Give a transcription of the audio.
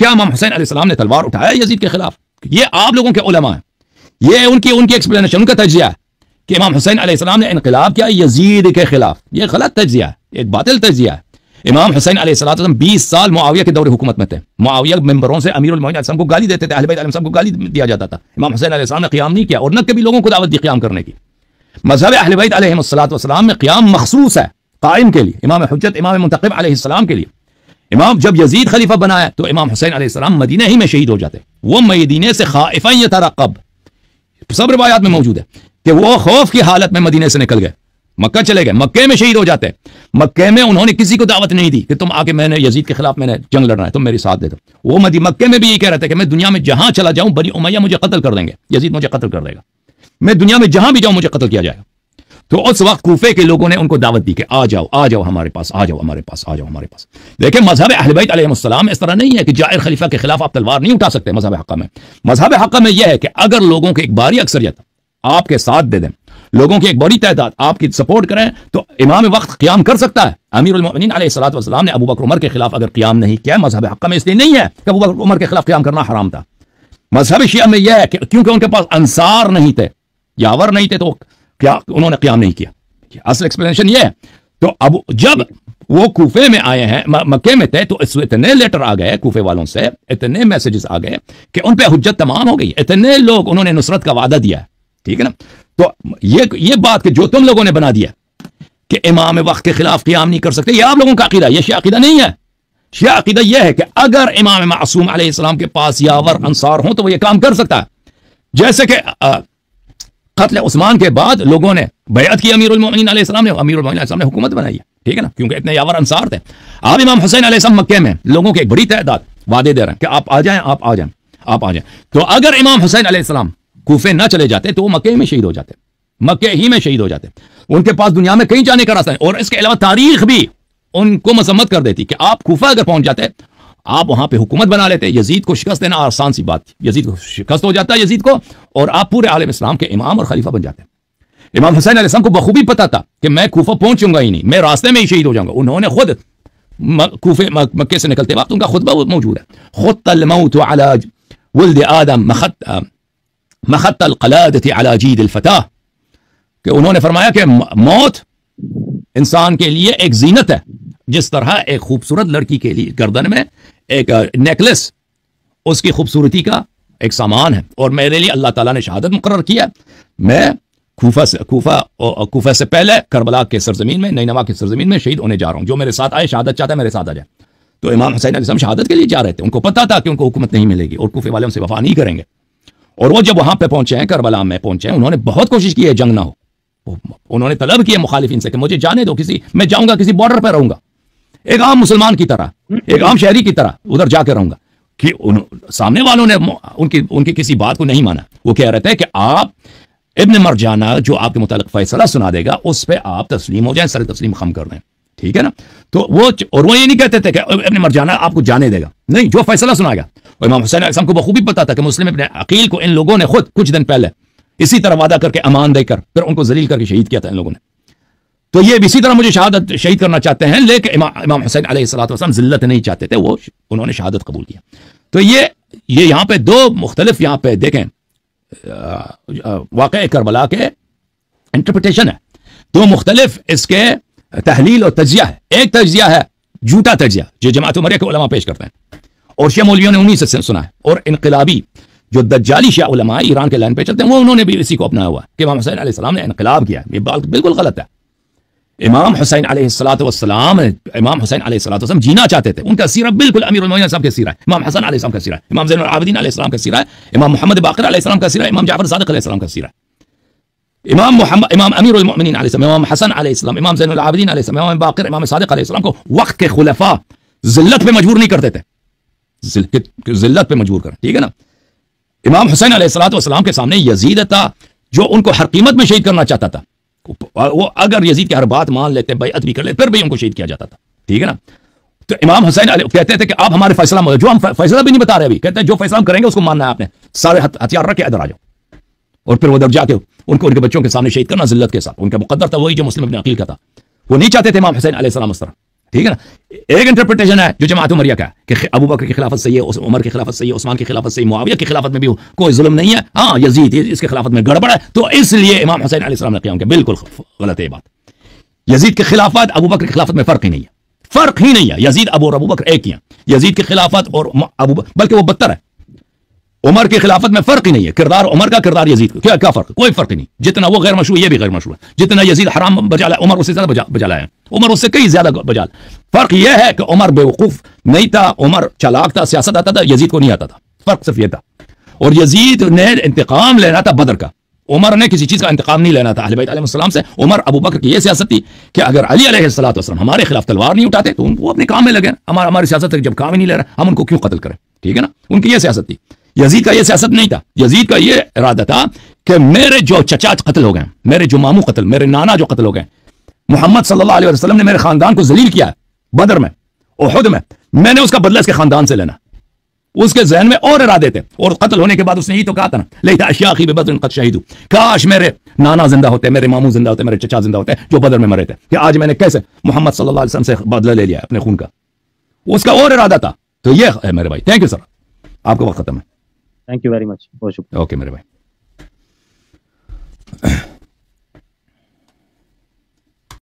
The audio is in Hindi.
क्या इमाम हुसैन आसमाम ने तलवार उठाया यजीद के खिलाफ ये आप लोगों के उलमा है ये उनकी उनकी एक्सप्लेनेशन उनका तजिया है कि इमाम हुसैन आसमाम ने इनकलाब किया यजीद के खिलाफ ये गलत तजिया है एक बातिल तजिया है इमाम हुसैन आसम बीस साल मुआविया के दौर हुकूमत में थे मुआविया मेंबरों से अमीर उलम को गाली देते थे अहलबाईम को गाली दिया जाता था इमाम हुसैन आसम ने क्याम नहीं किया और न कभी लोगों को दावत दी क्याम करने की मजहब अहलबाईसलाम में क्याम मखसूस है कायम के लिए इमाम हजरत इमाम मुंतब आसमाम के लिए इमाम जब यजीद खलीफा बनाया तो इमाम हुसैन आसमाम मदीना ही में शहीद हो जाते वो मदीने से खाइफा तरकब सब रवायात में मौजूद है कि वो खौफ की हालत में मदीने से निकल गए मक्का चले गए मक्के में शहीद हो जाते मक्के में उन्होंने किसी को दावत नहीं दी कि तुम आके मैंने यजीद के खिलाफ मैंने जंग लड़ना है तुम मेरे साथ दे दो वो मदी मक्के में भी यही कह रहे थे कि मैं दुनिया में जहां चला जाऊं बनी उमैया मुझे कत्ल कर देंगे यजीद मुझे कत्ल कर देगा मैं दुनिया में जहां भी जाऊं मुझे कत्ल किया जाएगा तो उस वक्त कूफे के लोगों ने उनको दावत दी कि आ जाओ आ जाओ हमारे पास आ जाओ हमारे पास आ जाओ हमारे पास देखिए मजहब अहलबैतम इस तरह नहीं है कि जाहिर खलीफा के खिलाफ आप तलवार नहीं उठा सकते मजहब हक में मजहब हक में यह है कि अगर लोगों की एक बारी अक्सरियत आपके साथ दे दें लोगों की एक बड़ी तादाद आपकी सपोर्ट करें तो इमाम वक्त क्याम कर सकता है अमीर सलाम ने अबूबक उमर के खिलाफ अगर क्याम नहीं किया मजहब हक में इसलिए नहीं है कि अबू बकर उमर के खिलाफ क्याम करना हराम था मजहब शिया में यह है क्योंकि उनके पास अंसार नहीं थे यावर नहीं थे तो क्या उन्होंने क्याम नहीं किया असल एक्सप्लेनेशन ये है तो अब जब वो कूफे में आए हैं मक्के में थे तो इतने लेटर आ गए कूफे वालों से इतने मैसेजेस आ गए कि उन पर हजत तमाम हो गई इतने लोग उन्होंने नुसरत का वादा दिया ठीक है ना तो ये ये बात कि जो तुम लोगों ने बना दिया कि इमाम वक्त के खिलाफ क्याम नहीं कर सकते ये आप लोगों का अकीदा ये शेदा नहीं है शिया अकीदा यह है कि अगर इमाम मासूम के पास यावर अंसार हो तो वो ये काम कर सकता है जैसे कि कत्ल उस्मान के बाद लोगों ने बैत की अमीर उलमिन ने अमीर उलमिन ने हुकूमत बनाई है ठीक है ना क्योंकि इतने यावर अंसार थे आप इमाम हुसैन आलम मक्के में लोगों की एक बड़ी तादाद वादे दे रहे हैं कि आप आ जाएं आप आ जाएं आप आ जाएं तो अगर इमाम हुसैन आलम कूफे ना चले जाते तो वो मक्के में शहीद हो जाते मक्के ही में शहीद हो जाते उनके पास दुनिया में कहीं जाने का रास्ता है और इसके अलावा तारीख भी उनको मजम्मत कर देती कि आप कूफा अगर पहुंच जाते आप वहां पे हुकूमत बना लेते यजीद को शिकस्त देना आसान सी बात थी यजीद को शिकस्त हो जाता है यजीद को और आप पूरे आलम इस्लाम के इमाम और खलीफा बन जाते इमाम हुसैन आसम को बखूबी पता था कि मैं खूफा पहुंचूंगा ही नहीं मैं रास्ते में ही शहीद हो जाऊंगा उन्होंने खुद खूफे मक्के से निकलते वक्त उनका खुतबा मौजूद है खुद तलमौत वल्द आदम मखत मखत अलाजीद कि उन्होंने फरमाया कि मौत इंसान के लिए एक जीनत है जिस तरह एक खूबसूरत लड़की के लिए गर्दन में एक नेकलेस उसकी खूबसूरती का एक सामान है और मेरे लिए अल्लाह ताला ने शहादत मुकर किया मैं खूफा से खूफा खूफा से पहले करबला के सरजमीन में नईनवा के सरजमीन में शहीद होने जा रहा हूँ जो मेरे साथ आए शहादत चाहता है मेरे साथ आ जाए तो इमाम हुसैन आसम शहादत के लिए जा रहे थे उनको पता था कि उनको हुकूमत नहीं मिलेगी और खूफे वाले उनसे वफा नहीं करेंगे और वो जब वहां पर पहुंचे हैं करबला में पहुंचे हैं उन्होंने बहुत कोशिश की है जंग ना हो उन्होंने तलब किया मुखालिफिन से कि मुझे जाने दो किसी मैं जाऊँगा किसी बॉर्डर पर रहूंगा एक आम मुसलमान की तरह एक आम शहरी की तरह उधर जाकर रहूंगा कि उन सामने वालों ने उनकी उनकी किसी बात को नहीं माना वो कह रहे थे कि आप इब्न जाना जो आपके मुतल फैसला सुना देगा उस पर आप तस्लीम हो जाए सर तस्लीम खम कर दें ठीक है ना तो वो और वो ये नहीं कहते थे कि इब्न जाना आपको जाने देगा नहीं जो फैसला सुनाएगा और इमाम हुसैन असम को बखूबी पता था कि मुस्लिम अपने अकील को इन लोगों ने खुद कुछ दिन पहले इसी तरह वादा करके अमान देकर फिर उनको जलील करके शहीद किया था इन लोगों ने तो ये इसी तरह मुझे शहादत शहीद करना चाहते हैं लेकिन इमा, इमाम हुसैन अलैहिस्सलाम जिल्लत नहीं चाहते थे वो उन्होंने शहादत कबूल किया तो ये ये यहाँ पे दो मुख्तलिफ यहाँ पे देखें वाक़ करबला के इंटरप्रटेशन है दो मुख्तलिफ इसके तहलील और तजिया है एक तजिया है झूठा तजिया जो जमात उमर के उलमा पेश करते हैं और शिया मौलवियों ने उन्हीं से सुना है और इनकलाबी जो दज्जाली शिया ईरान के लाइन पे चलते हैं वो उन्होंने भी इसी को अपनाया हुआ कि इमाम हुसैन ने इनकलाब किया ये बात बिल्कुल गलत है इमाम हुसैन अलैहिस्सलाम इमाम हुसैन अलैहिस्सलाम जीना चाहते थे उनका सीरा बिल्कुल अमीर साहब का सीरा इमाम हसन अलैहिस्सलाम का सीरा है इमाम जैन आबदीन अलैहिस्सलाम का सीरा इमाम मोहम्मद बाकर अलैहिस्सलाम का सीरा इमाम जाफर सादक का सीरा इमाम मोहम्मद इमाम अमीर उलमिन इमाम हसन अलैहिस्सलाम इमाम जैन आबदीन इमाम बाकर इमाम सादक को वक्त के खुलफा जिल्लत पर मजबूर नहीं करते थे जिल्लत पे मजबूर कर ठीक है ना इमाम हुसैन अलैहिस्सलाम के सामने यजीद था जो उनको हर कीमत में शहीद करना चाहता था वो अगर यजीद की हर बात मान लेते बैत भी कर लेते फिर भी उनको शहीद किया जाता था ठीक है ना तो इमाम हुसैन कहते थे कि आप हमारे फैसला जो हम फैसला भी नहीं बता रहे अभी कहते हैं जो फैसला हम करेंगे उसको मानना है आपने सारे हथियार रखे इधर आ जाओ और फिर वो उधर जाके उनको उनके बच्चों के सामने शहीद करना जिल्लत के साथ उनका मुकदर था वही जो मुस्लिम अपने अकील का था वो नहीं चाहते थे इमाम हुसैन अलैहिस्सलाम उस तरह ठीक है ना एक इंटरप्रिटेशन है जो जमात उमरिया का कि अबू बकर की खिलाफत सही है उमर की खिलाफत सही है उस्मान की खिलाफत सही मुआविया की खिलाफत में भी कोई जुल्म नहीं है हाँ यजीद इसके खिलाफत में गड़बड़ है तो इसलिए इमाम हुसैन आसमाम ने क्या बिल्कुल गलत है बात यजीद की खिलाफत अबू बकर की खिलाफत में फर्क ही नहीं है फर्क ही नहीं है यजीद अबू अबू बकर एक ही है यजीद की खिलाफत और अबू बल्कि वो बदतर है उमर की खिलाफत में फर्क ही नहीं है किरदार उमर का किरदार यजीद क्या क्या फर्क कोई फर्क नहीं जितना वो गैर मशहूर ये भी गैर मशहूर जितना यजीद हराम बजा उमर उससे ज्यादा बजा लाया उमर उससे कई ज्यादा बजा फर्क यह है कि उमर बेवकूफ नहीं था उमर चलाक था सियासत आता था यजीद को नहीं आता था फर्क सिर्फ यह था और यजीद ने इंतकाम लेना था बदर का उमर ने किसी चीज का इंतकाम नहीं लेना था अहलबाईसम से उमर अबू बकर की यह सियासत थी कि अगर अली सलाम हमारे खिलाफ तलवार नहीं उठाते तो उनको अपने काम में लगे हमारे हमारी सियासत जब काम ही नहीं ले रहा हम उनको क्यों कत्ल करें ठीक है ना उनकी यह सियासत थी यजीद का यह सियासत नहीं था यजीद का यह इरादा था कि मेरे जो चचा कत्ल हो गए मेरे जो मामू कत्ल मेरे नाना जो कत्ल हो गए मोहम्मद सल्लल्लाहु अलैहि वसल्लम ने मेरे खानदान को जलील किया बदर में ओहद में मैंने उसका बदला इसके खानदान से लेना उसके जहन में और इरादे थे और कत्ल होने के बाद उसने ही तो कहा था ना लेकिन अशियाखी बदर काश मेरे नाना जिंदा होते मेरे मामू जिंदा होते मेरे चचा जिंदा होते जो बदर में मरे थे कि आज मैंने कैसे मोहम्मद सल्लल्लाहु अलैहि वसल्लम से बदला ले लिया अपने खून का उसका और इरादा था तो ये है मेरे भाई थैंक यू सर आपका वक्त खत्म है Thank you very much, Okay, my Mirabai.